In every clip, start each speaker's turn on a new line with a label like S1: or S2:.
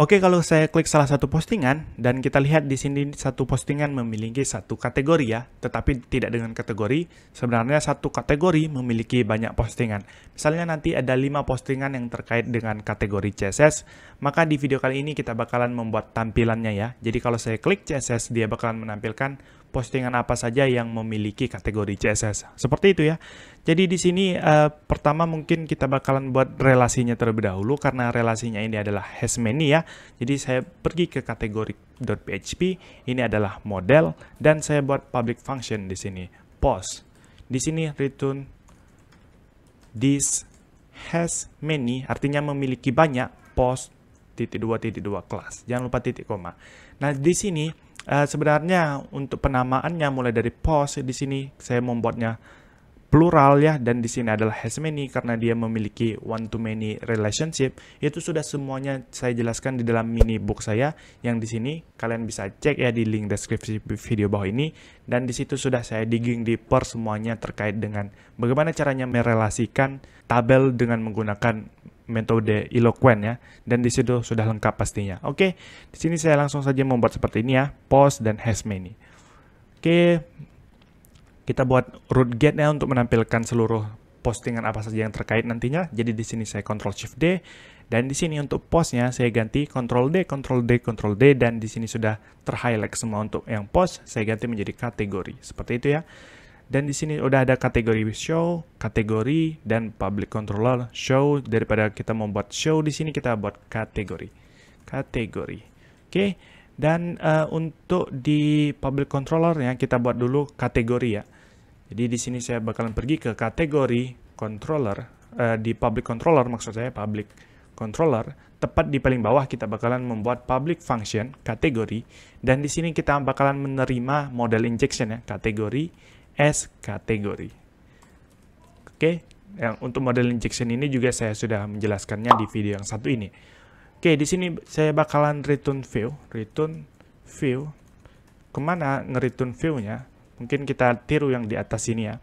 S1: Oke, kalau saya klik salah satu postingan dan kita lihat di sini satu postingan memiliki satu kategori ya, tetapi tidak dengan kategori. Sebenarnya satu kategori memiliki banyak postingan. Misalnya nanti ada lima postingan yang terkait dengan kategori CSS, maka di video kali ini kita bakalan membuat tampilannya ya. Jadi kalau saya klik CSS dia bakalan menampilkan postingan apa saja yang memiliki kategori CSS. Seperti itu ya. Jadi di sini uh, pertama mungkin kita bakalan buat relasinya terlebih dahulu karena relasinya ini adalah has many ya. Jadi saya pergi ke kategori .php, ini adalah model dan saya buat public function di sini post. Di sini return this has many artinya memiliki banyak post titik dua titik dua kelas. Jangan lupa titik koma. Nah, di sini Uh, sebenarnya untuk penamaannya mulai dari pos di sini saya membuatnya plural ya dan di sini adalah has many karena dia memiliki one to many relationship itu sudah semuanya saya jelaskan di dalam mini book saya yang di sini kalian bisa cek ya di link deskripsi video bawah ini dan di situ sudah saya digging deeper semuanya terkait dengan bagaimana caranya merelasikan tabel dengan menggunakan metode eloquen ya dan di situ sudah lengkap pastinya. Oke, di sini saya langsung saja membuat seperti ini ya, post dan has many. Oke. Kita buat root gate ya untuk menampilkan seluruh postingan apa saja yang terkait nantinya. Jadi di sini saya control Shift D dan di sini untuk postnya saya ganti control D, control D, control D dan di sini sudah terhighlight semua untuk yang post saya ganti menjadi kategori. Seperti itu ya. Dan di sini udah ada kategori show, kategori, dan public controller show. Daripada kita membuat show di sini kita buat kategori, kategori. Oke, okay. dan uh, untuk di public controllernya kita buat dulu kategori ya. Jadi di sini saya bakalan pergi ke kategori controller uh, di public controller maksud saya public controller tepat di paling bawah kita bakalan membuat public function kategori dan di sini kita bakalan menerima model injection ya kategori S kategori. Oke, yang untuk model injection ini juga saya sudah menjelaskannya di video yang satu ini. Oke, di sini saya bakalan return view, return view. Kemana nge viewnya? view-nya? Mungkin kita tiru yang di atas ini ya.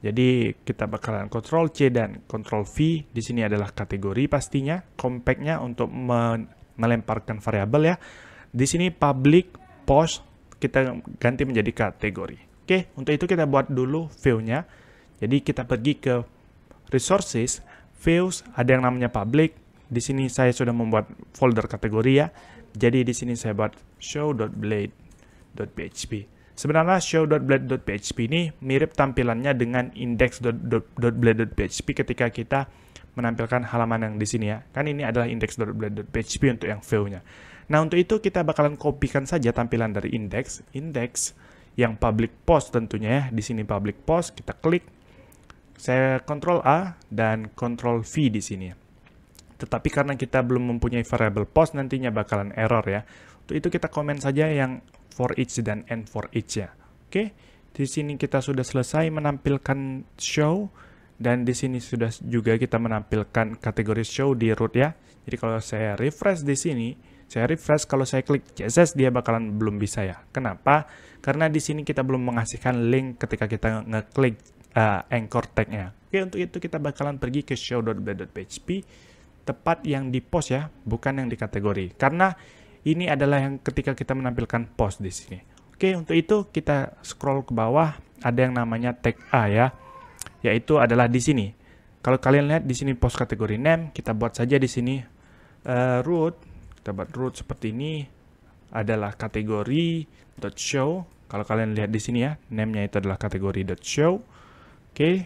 S1: Jadi kita bakalan control C dan control V. Di sini adalah kategori pastinya, compactnya untuk melemparkan variabel ya. Di sini public post kita ganti menjadi kategori. Oke, untuk itu kita buat dulu view-nya. Jadi kita pergi ke resources, views, ada yang namanya public. Di sini saya sudah membuat folder kategori ya. Jadi di sini saya buat show.blade.php. Sebenarnya show.blade.php ini mirip tampilannya dengan index.blade.php ketika kita menampilkan halaman yang di sini ya. Kan ini adalah index.blade.php untuk yang view-nya. Nah, untuk itu kita bakalan kopikan saja tampilan dari index, index yang public post tentunya ya. Di sini public post, kita klik. Saya kontrol A dan kontrol V di sini. Ya. Tetapi karena kita belum mempunyai variable post nantinya bakalan error ya. Untuk itu kita komen saja yang for each dan end for each ya. Oke, di sini kita sudah selesai menampilkan show dan di sini sudah juga kita menampilkan kategori show di root ya. Jadi kalau saya refresh di sini, saya refresh kalau saya klik CSS dia bakalan belum bisa ya. Kenapa? Karena di sini kita belum menghasilkan link ketika kita ngeklik uh, anchor tagnya. Oke, untuk itu kita bakalan pergi ke show.blade.php tepat yang di post ya, bukan yang di kategori. Karena ini adalah yang ketika kita menampilkan post di sini. Oke, untuk itu kita scroll ke bawah, ada yang namanya tag A ya, yaitu adalah di sini. Kalau kalian lihat di sini post kategori name, kita buat saja di sini uh, root dapat root seperti ini adalah kategori .show. Kalau kalian lihat di sini ya, name itu adalah kategori .show. Oke. Okay.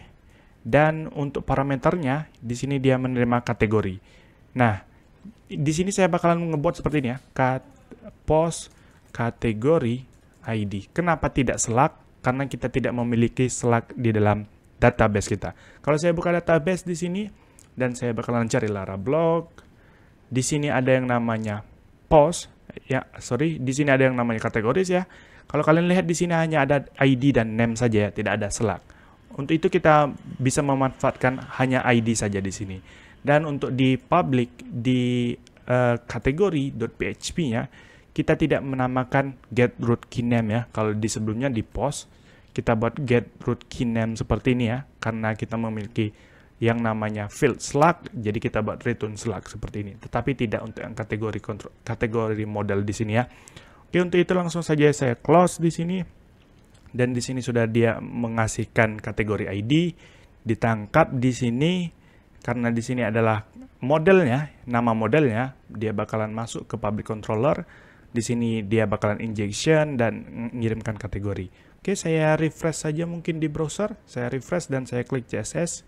S1: Dan untuk parameternya di sini dia menerima kategori. Nah, di sini saya bakalan ngebuat seperti ini ya. Kat post kategori ID. Kenapa tidak selak? Karena kita tidak memiliki selak di dalam database kita. Kalau saya buka database di sini dan saya bakalan cari Lara Blog, di sini ada yang namanya post, ya sorry, di sini ada yang namanya kategoris ya. Kalau kalian lihat di sini hanya ada ID dan name saja ya, tidak ada selak. Untuk itu kita bisa memanfaatkan hanya ID saja di sini. Dan untuk di public di uh, eh, .php nya kita tidak menamakan get root name ya. Kalau di sebelumnya di post kita buat get root name seperti ini ya karena kita memiliki yang namanya field slug, jadi kita buat return slug seperti ini. Tetapi tidak untuk yang kategori kontrol, kategori model di sini ya. Oke, untuk itu langsung saja saya close di sini. Dan di sini sudah dia mengasihkan kategori ID, ditangkap di sini karena di sini adalah modelnya, nama modelnya, dia bakalan masuk ke public controller. Di sini dia bakalan injection dan ngirimkan kategori. Oke, saya refresh saja mungkin di browser. Saya refresh dan saya klik CSS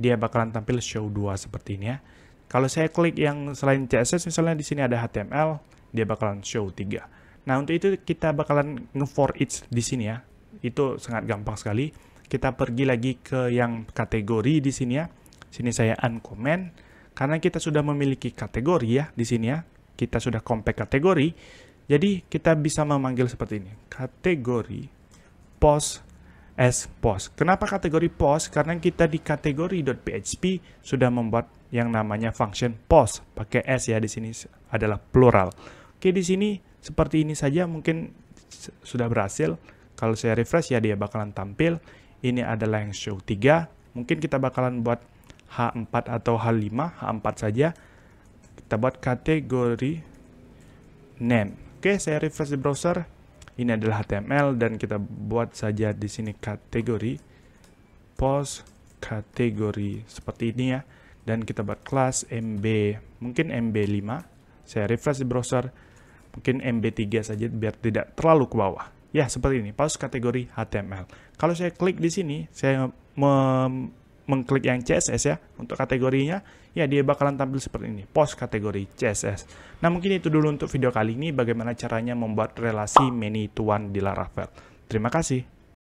S1: dia bakalan tampil show 2 seperti ini ya. Kalau saya klik yang selain CSS misalnya di sini ada HTML, dia bakalan show 3. Nah, untuk itu kita bakalan nge for each di sini ya. Itu sangat gampang sekali. Kita pergi lagi ke yang kategori di sini ya. Sini saya uncomment karena kita sudah memiliki kategori ya di sini ya. Kita sudah compact kategori. Jadi kita bisa memanggil seperti ini. Kategori post as post. Kenapa kategori post? Karena kita di kategori.php sudah membuat yang namanya function post. Pakai s ya di sini adalah plural. Oke, di sini seperti ini saja mungkin sudah berhasil. Kalau saya refresh ya dia bakalan tampil. Ini adalah yang show 3. Mungkin kita bakalan buat H4 atau H5, H4 saja. Kita buat kategori name. Oke, saya refresh di browser ini adalah HTML dan kita buat saja di sini kategori post kategori seperti ini ya dan kita buat kelas MB mungkin MB5 saya refresh di browser mungkin MB3 saja biar tidak terlalu ke bawah ya seperti ini post kategori HTML kalau saya klik di sini saya mengklik yang CSS ya untuk kategorinya ya dia bakalan tampil seperti ini post kategori CSS nah mungkin itu dulu untuk video kali ini bagaimana caranya membuat relasi many to one di Laravel terima kasih